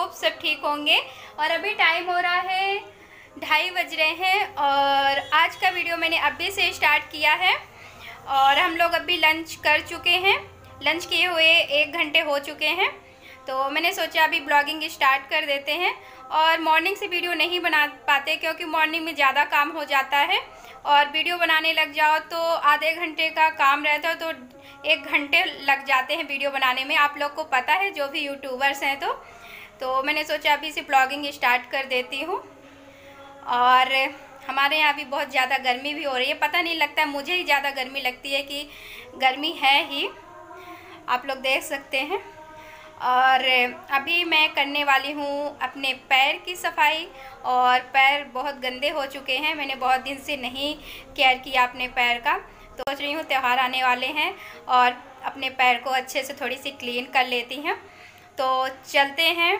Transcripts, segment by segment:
hope सब ठीक होंगे और अभी टाइम हो रहा है ढाई बज रहे हैं और आज का वीडियो मैंने अभी से स्टार्ट किया है और हम लोग अभी लंच कर चुके हैं लंच किए हुए एक घंटे हो चुके हैं तो मैंने सोचा अभी ब्लॉगिंग स्टार्ट कर देते हैं और मॉर्निंग से वीडियो नहीं बना पाते क्योंकि मॉर्निंग में ज़्यादा काम हो जाता है और वीडियो बनाने लग जाओ तो आधे घंटे का काम रहता है तो एक घंटे लग जाते हैं वीडियो बनाने में आप लोग को पता है जो भी यूट्यूबर्स हैं तो तो मैंने सोचा अभी से ब्लॉगिंग स्टार्ट कर देती हूँ और हमारे यहाँ अभी बहुत ज़्यादा गर्मी भी हो रही है पता नहीं लगता है मुझे ही ज़्यादा गर्मी लगती है कि गर्मी है ही आप लोग देख सकते हैं और अभी मैं करने वाली हूँ अपने पैर की सफाई और पैर बहुत गंदे हो चुके हैं मैंने बहुत दिन से नहीं केयर किया अपने पैर का सोच तो रही हूँ त्यौहार आने वाले हैं और अपने पैर को अच्छे से थोड़ी सी क्लीन कर लेती हैं तो चलते हैं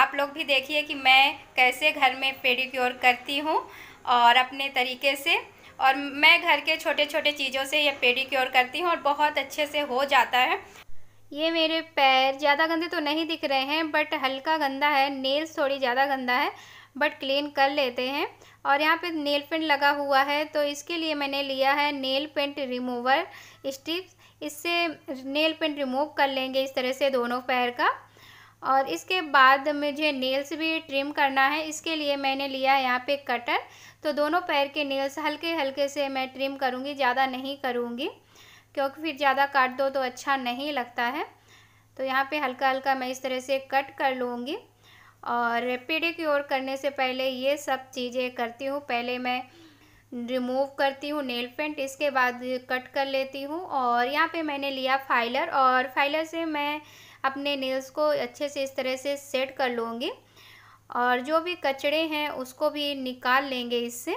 आप लोग भी देखिए कि मैं कैसे घर में पेडिक्योर करती हूँ और अपने तरीके से और मैं घर के छोटे छोटे चीज़ों से यह पेडिक्योर करती हूँ और बहुत अच्छे से हो जाता है ये मेरे पैर ज़्यादा गंदे तो नहीं दिख रहे हैं बट हल्का गंदा है नेल्स थोड़ी ज़्यादा गंदा है बट क्लीन कर लेते हैं और यहाँ पे नेल पेंट लगा हुआ है तो इसके लिए मैंने लिया है नेल पेंट रिमूवर स्टिप्स इससे नेल पेंट रिमूव कर लेंगे इस तरह से दोनों पैर का और इसके बाद मुझे नेल्स भी ट्रिम करना है इसके लिए मैंने लिया है यहाँ पे कटर तो दोनों पैर के नेल्स हल्के हल्के से मैं ट्रिम करूँगी ज़्यादा नहीं करूँगी क्योंकि फिर ज़्यादा काट दो तो अच्छा नहीं लगता है तो यहाँ पे हल्का हल्का मैं इस तरह से कट कर लूँगी और पेडिक्योर करने से पहले ये सब चीज़ें करती हूँ पहले मैं रिमूव करती हूँ नेल पेंट इसके बाद कट कर लेती हूँ और यहाँ पे मैंने लिया फाइलर और फाइलर से मैं अपने नेल्स को अच्छे से इस तरह से सेट कर लूँगी और जो भी कचड़े हैं उसको भी निकाल लेंगे इससे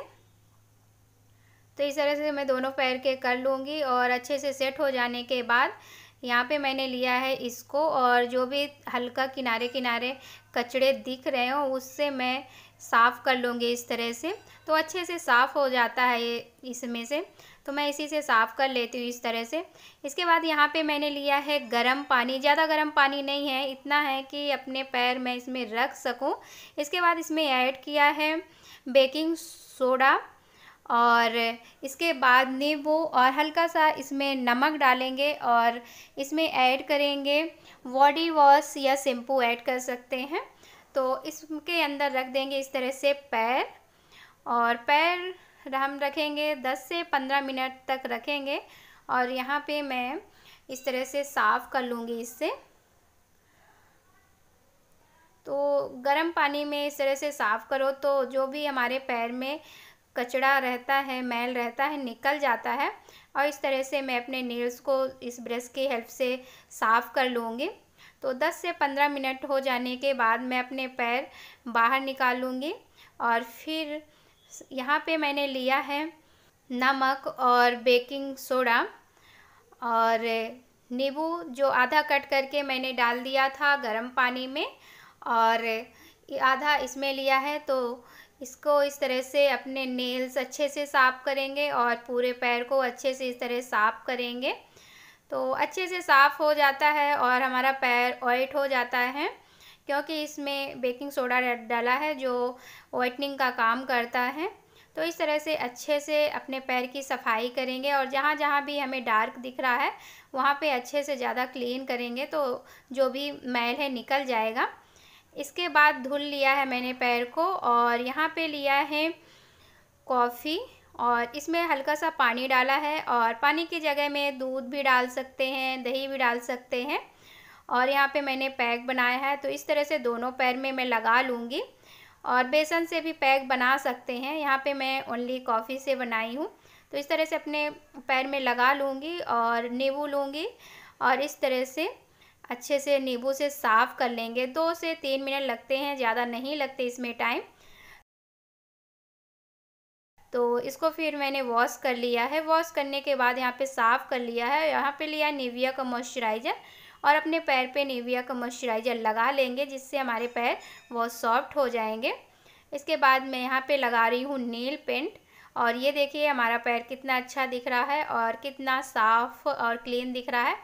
तो इस तरह से मैं दोनों पैर के कर लूँगी और अच्छे से सेट हो जाने के बाद यहाँ पे मैंने लिया है इसको और जो भी हल्का किनारे किनारे कचड़े दिख रहे हों उससे मैं साफ़ कर लूँगी इस तरह से तो अच्छे से साफ़ हो जाता है ये इसमें से तो मैं इसी से साफ़ कर लेती हूँ इस तरह से इसके बाद यहाँ पे मैंने लिया है गर्म पानी ज़्यादा गर्म पानी नहीं है इतना है कि अपने पैर मैं इसमें रख सकूँ इसके बाद इसमें ऐड किया है बेकिंग सोडा और इसके बाद नींबू और हल्का सा इसमें नमक डालेंगे और इसमें ऐड करेंगे बॉडी वॉश या शैम्पू ऐड कर सकते हैं तो इसके अंदर रख देंगे इस तरह से पैर और पैर हम रखेंगे दस से पंद्रह मिनट तक रखेंगे और यहाँ पे मैं इस तरह से साफ़ कर लूँगी इससे तो गर्म पानी में इस तरह से साफ़ करो तो जो भी हमारे पैर में कचड़ा रहता है मैल रहता है निकल जाता है और इस तरह से मैं अपने नेल्स को इस ब्रश की हेल्प से साफ़ कर लूँगी तो 10 से 15 मिनट हो जाने के बाद मैं अपने पैर बाहर निकाल लूँगी और फिर यहाँ पे मैंने लिया है नमक और बेकिंग सोडा और नींबू जो आधा कट करके मैंने डाल दिया था गर्म पानी में और आधा इसमें लिया है तो इसको इस तरह से अपने नेल्स अच्छे से साफ़ करेंगे और पूरे पैर को अच्छे से इस तरह साफ़ करेंगे तो अच्छे से साफ़ हो जाता है और हमारा पैर ऑइट हो जाता है क्योंकि इसमें बेकिंग सोडा डाला है जो वाइटनिंग का काम करता है तो इस तरह से अच्छे से अपने पैर की सफाई करेंगे और जहाँ जहाँ भी हमें डार्क दिख रहा है वहाँ पे अच्छे से ज़्यादा क्लीन करेंगे तो जो भी मैल है निकल जाएगा इसके बाद धुल लिया है मैंने पैर को और यहाँ पे लिया है कॉफ़ी और इसमें हल्का सा पानी डाला है और पानी की जगह में दूध भी डाल सकते हैं दही भी डाल सकते हैं और यहाँ पे मैंने पैक बनाया है तो इस तरह से दोनों पैर में मैं लगा लूँगी और बेसन से भी पैक बना सकते हैं यहाँ पे मैं ओनली कॉफ़ी से बनाई हूँ तो इस तरह से अपने पैर में लगा लूँगी और नींबू लूँगी और इस तरह से अच्छे से नींबू से साफ़ कर लेंगे दो से तीन मिनट लगते हैं ज़्यादा नहीं लगते इसमें टाइम तो इसको फिर मैंने वॉश कर लिया है वॉश करने के बाद यहाँ पे साफ़ कर लिया है यहाँ पे लिया निविया का मॉइस्चराइज़र और अपने पैर पे निविया का मॉइस्चराइज़र लगा लेंगे जिससे हमारे पैर बहुत सॉफ्ट हो जाएंगे इसके बाद मैं यहाँ पे लगा रही हूँ नील पेंट और ये देखिए हमारा पैर कितना अच्छा दिख रहा है और कितना साफ़ और क्लीन दिख रहा है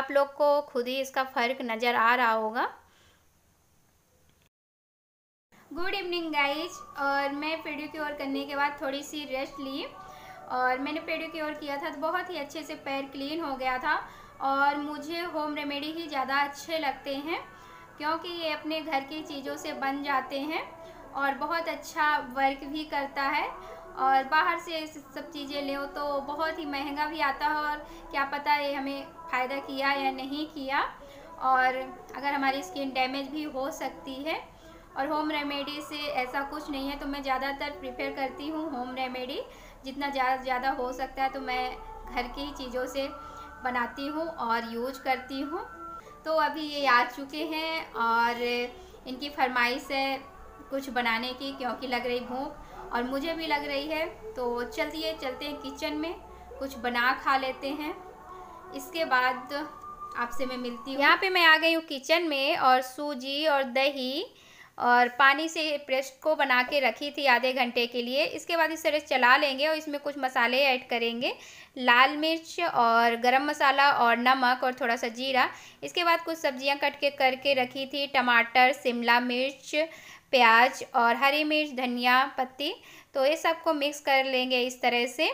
आप लोग को खुद ही इसका फ़र्क नज़र आ रहा होगा गुड इवनिंग गाइज और मैं पेड़ों की ओर करने के बाद थोड़ी सी रेस्ट ली और मैंने पेड़ों की ओर किया था तो बहुत ही अच्छे से पैर क्लीन हो गया था और मुझे होम रेमेडी ही ज़्यादा अच्छे लगते हैं क्योंकि ये अपने घर की चीज़ों से बन जाते हैं और बहुत अच्छा वर्क भी करता है और बाहर से सब चीज़ें ले तो बहुत ही महंगा भी आता है और क्या पता ये हमें फ़ायदा किया या नहीं किया और अगर हमारी स्किन डैमेज भी हो सकती है और होम रेमेडी से ऐसा कुछ नहीं है तो मैं ज़्यादातर प्रिफेयर करती हूँ होम रेमेडी जितना ज़्यादा ज़्यादा हो सकता है तो मैं घर की चीज़ों से बनाती हूँ और यूज करती हूँ तो अभी ये आ चुके हैं और इनकी फरमाइश है कुछ बनाने की क्योंकि लग रही भूख और मुझे भी लग रही है तो चलिए चलते हैं किचन में कुछ बना खा लेते हैं इसके बाद आपसे मैं मिलती हूँ यहाँ पे मैं आ गई हूँ किचन में और सूजी और दही और पानी से पेस्ट को बना के रखी थी आधे घंटे के लिए इसके बाद इस तरह चला लेंगे और इसमें कुछ मसाले ऐड करेंगे लाल मिर्च और गरम मसाला और नमक और थोड़ा सा जीरा इसके बाद कुछ सब्जियां कट के करके रखी थी टमाटर शिमला मिर्च प्याज और हरी मिर्च धनिया पत्ती तो ये सबको मिक्स कर लेंगे इस तरह से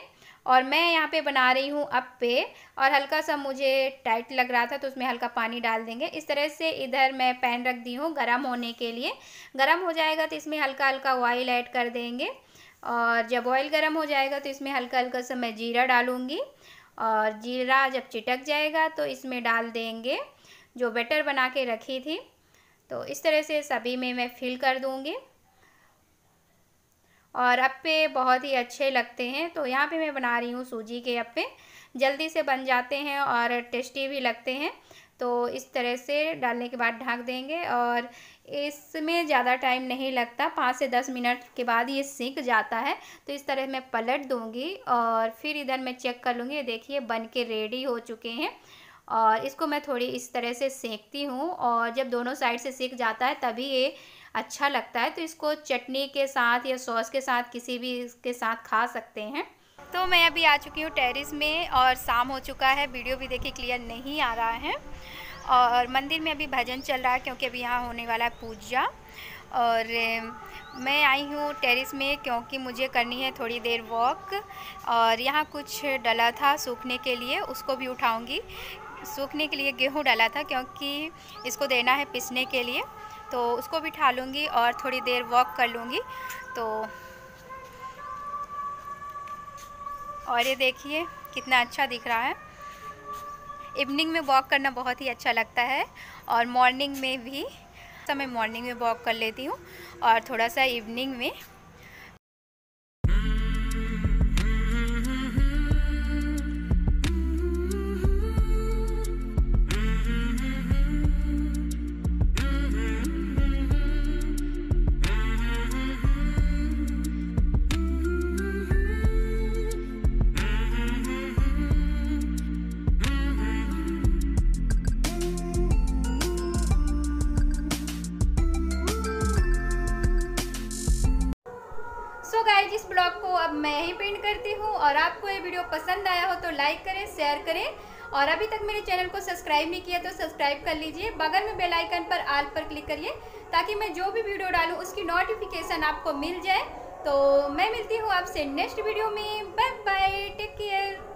और मैं यहाँ पे बना रही हूँ अप पे और हल्का सा मुझे टाइट लग रहा था तो उसमें हल्का पानी डाल देंगे इस तरह से इधर मैं पैन रख दी हूँ गर्म होने के लिए गर्म हो जाएगा तो इसमें हल्का हल्का ऑयल ऐड कर देंगे और जब ऑयल गर्म हो जाएगा तो इसमें हल्का हल्का सा मैं जीरा डालूँगी और जीरा जब चिटक जाएगा तो इसमें डाल देंगे जो बेटर बना के रखी थी तो इस तरह से सभी में मैं फिल कर दूँगी और अप्पे बहुत ही अच्छे लगते हैं तो यहाँ पे मैं बना रही हूँ सूजी के अप्पे जल्दी से बन जाते हैं और टेस्टी भी लगते हैं तो इस तरह से डालने के बाद ढाँक देंगे और इसमें ज़्यादा टाइम नहीं लगता पाँच से दस मिनट के बाद ये सीख जाता है तो इस तरह मैं पलट दूँगी और फिर इधर मैं चेक कर लूँगी देखिए बन के रेडी हो चुके हैं और इसको मैं थोड़ी इस तरह से सेकती हूँ और जब दोनों साइड से सीख जाता है तभी ये अच्छा लगता है तो इसको चटनी के साथ या सॉस के साथ किसी भी के साथ खा सकते हैं तो मैं अभी आ चुकी हूँ टेरिस में और शाम हो चुका है वीडियो भी देखिए क्लियर नहीं आ रहा है और मंदिर में अभी भजन चल रहा है क्योंकि अभी यहाँ होने वाला है पूजा और मैं आई हूँ टेरिस में क्योंकि मुझे करनी है थोड़ी देर वॉक और यहाँ कुछ डला था सूखने के लिए उसको भी उठाऊँगी सूखने के लिए गेहूँ डाला था क्योंकि इसको देना है पिसने के लिए तो उसको भी ठा लूँगी और थोड़ी देर वॉक कर लूँगी तो और ये देखिए कितना अच्छा दिख रहा है इवनिंग में वॉक करना बहुत ही अच्छा लगता है और मॉर्निंग में भी तो मैं मॉर्निंग में वॉक कर लेती हूँ और थोड़ा सा इवनिंग में पसंद आया हो तो लाइक करें शेयर करें और अभी तक मेरे चैनल को सब्सक्राइब नहीं किया तो सब्सक्राइब कर लीजिए बगल में बेल आइकन पर आल पर क्लिक करिए ताकि मैं जो भी वीडियो डालूँ उसकी नोटिफिकेशन आपको मिल जाए तो मैं मिलती हूँ आपसे नेक्स्ट वीडियो में बाय बाय टेक केयर